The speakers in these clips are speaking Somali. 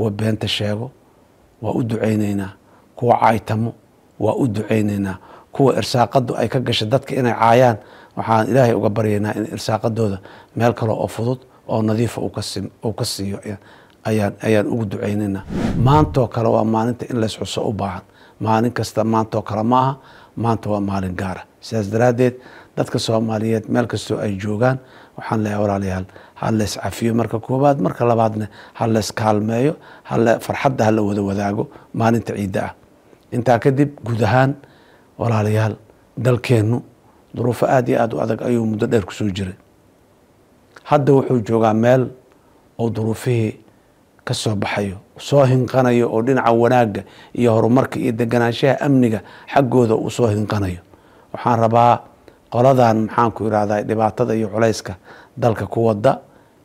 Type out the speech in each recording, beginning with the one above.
kuwa beenta sheego waa u ducaynaynaa kuwa caaytamo waa u ducaynaynaa kuwa irsaaqadu ay ka gashay dadka inay caayaan waxaan ilaahay uga baryaynaa in irsaaqadooda meel kale oo fudud oo nadiifa ah uu ka siiyo ayaan ayaan ugu ducaynaynaa maantoo kale waa maalinta in laysxuso u baahan maalin kasta maantoo kale ma aha maanta waa maalin gaara sidaas daraaddeed dadka soomaaliyeed meel kastoo ay joogaan waxaan leeyahay walaalayaal ha leys cafiyo marka koowaad marka labaadna ha leys kaalmeeyo hale farxadda hala wada wadaago maalinta ciidda ah intaa kadib guud ahaan walaalayaal dalkeennu duruufo aad iyo aada u adag ayuu muddo dheer kusoo jiray hadda wuxuu joogaa meel oo duruufihii ka soo baxayo soo hinqanayo oo dhinaca wanaagga iyo horumarka iyo deganaanshaha amniga xaggooda uu soo hinqanayo waxaan rabaa qoladan maxaanku irahdaa dhibaatada iyo culayska dalka ku wada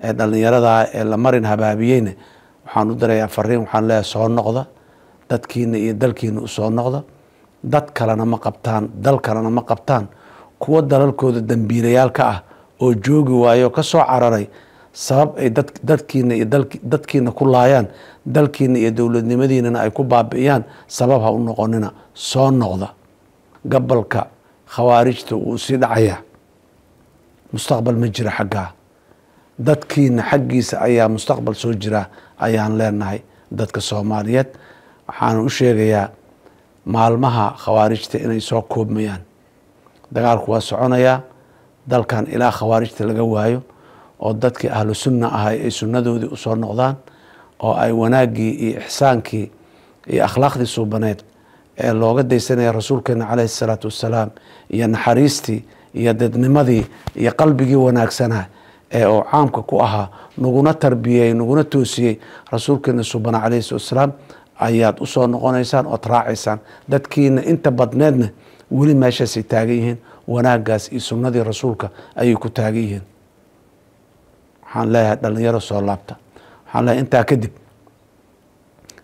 ee dhallinyarada ee la marin habaabiyeyna waxaan u dirayaa fariin waxaan leeyahay soo noqda dadkiina iyo dalkiina usoo noqda dad kalena ma qabtaan dal kalena ma qabtaan kuwa dalalkooda dambiilayaal ah oo joogi waayo ka soo cararay sabab ay dadkiina iyo dadkiina ku laayaan dalkiina iyo dowladnimadiinana ay ku baabi'iyaan sabab ha u noqonina soo noqda gobolka khawaarijta uu sii dhacayaa mustaqbal ma jira xaggaa dadkiina xaggiisa ayaa mustaqbal soo jira ayaan leenahay dadka soomaaliyeed waxaan u sheegayaa maalmaha khawaarijta inay soo koobmayaan dagaalku waa soconayaa dalkan ilaa khawaarijta laga waayo oo dadkii ahlu sunna ahay ay sunnadoodii usoo noqdaan oo ay wanaaggii iyo ixsaankii iyo akhlaaqdii suubaneed ee looga daysanaya rasuulkeena calayhi salaatu wasalaam iyo naxariistii iyo dadnimadii iyo qalbigii wanaagsanaa ee oo caamka ku ahaa naguna tarbiyey naguna toosiyey rasuulkeena subana caleyhi salatusalaam ayaad usoo noqonaysaan ood raacaysaan dadkiina inta badneedna weli meeshaasay taagan yihiin wanaaggaas iyo sunnadii rasuulka ayay ku taagan yihiin waxaan leeyahay dhallinyaro soo laabta waxaan leeyahay intaa kadib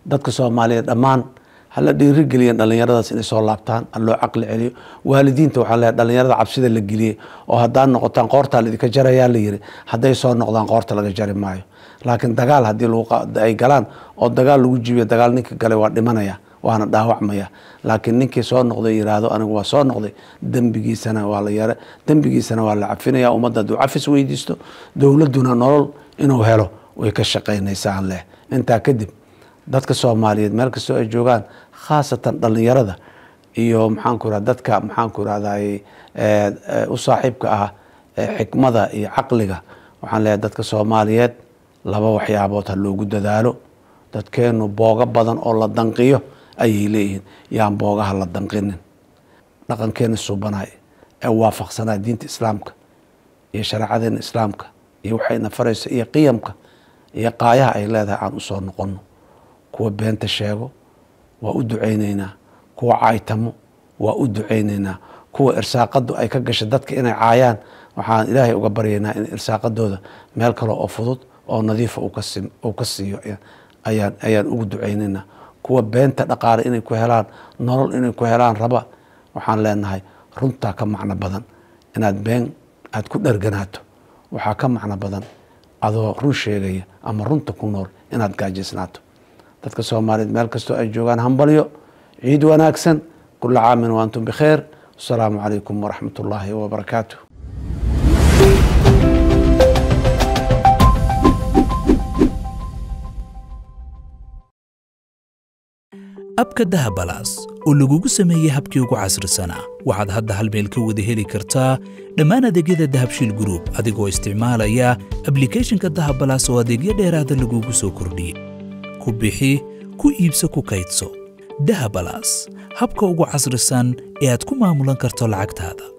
dadka soomaaliyeed dhammaan hala dhiirigeliya dhallinyaradaas inay soo laabtaan loo caqli celiyo waalidiinta waxaa le dhallinyarada cabsida la geliyey oo haddaad noqotaan qoortaa laidinka jarayaa la yiri hadday soo noqdaan qoorta laga jari maayo laakiin dagaal haddii ay galaan oo dagaal lagu jibiyo dagaal ninka galay waa dhimanaya waana dhaawacmaya laakiin ninkii soo noqday yiraahdo anigu waa soo noqday dembigiisana waa la yar dembigiisana waa la cafinaya ummadda hadduu cafis weydiisto dowladduna nolol inuu helo way ka shaqaynaysaa leh intaa kadib dadka soomaaliyeed meel kastoo ay joogaan khaasatan dhallinyarada iyo maxaanku ra dadka maxaanku irahday eh, u saaxiibka ah eh, xikmada iyo caqliga waxaan leeyahay dadka soomaaliyeed laba waxyaabood ha loogu dadaalo dadkeenu booga badan oo la danqiyo ayay leeyihiin yaan boogaha la danqinin dhaqankeena subanay ee waafaqsanaa diinta islaamka iyo shareecadeena islaamka iyo waxayna farayso iyo qiyamka iyo qaayaha ay leedahay aan usoo noqonno kuwa beenta sheego waa u ducaynaynaa kuwa caaytamo waa u ducaynaynaa kuwa irsaaqadu ay ka gasha dadka inay caayaan waxaan ilaahay uga baryaynaa in irsaaqadooda meel kale oo fudud oo nadiifa ah uu ka siiyo ayaan ugu ducaynaynaa kuwa beenta dhaqaale inay ku helaan nolol inay ku helaan raba waxaan leenahay runtaa ka macno badan inaad been aada ku dharganaato waxaa ka macno badan adoo run sheegaya ama runta ku nool inaad gaajaysnaato dadka soomaaliyeed meel kastoo ay joogaan hambalyo ciid wanaagsan kula caamin waantum bikheer wasalaamu calaykum waraxmat ullaahi wabarakaatu abka dahabalaas oo lagugu sameeyey habkii ugu casrisana waxaad hadda hal meel ka wada heli kartaa dhammaan adeegyada dahabshiil gruub adigoo isticmaalaya ablicathonka dahabalaas oo adeegyo dheeraada lagugu soo kordhiyey ku bixi ku iibso ku kaydso dahabalaas habka ugu casrisan ee aad ku maamulan karto lacagtaada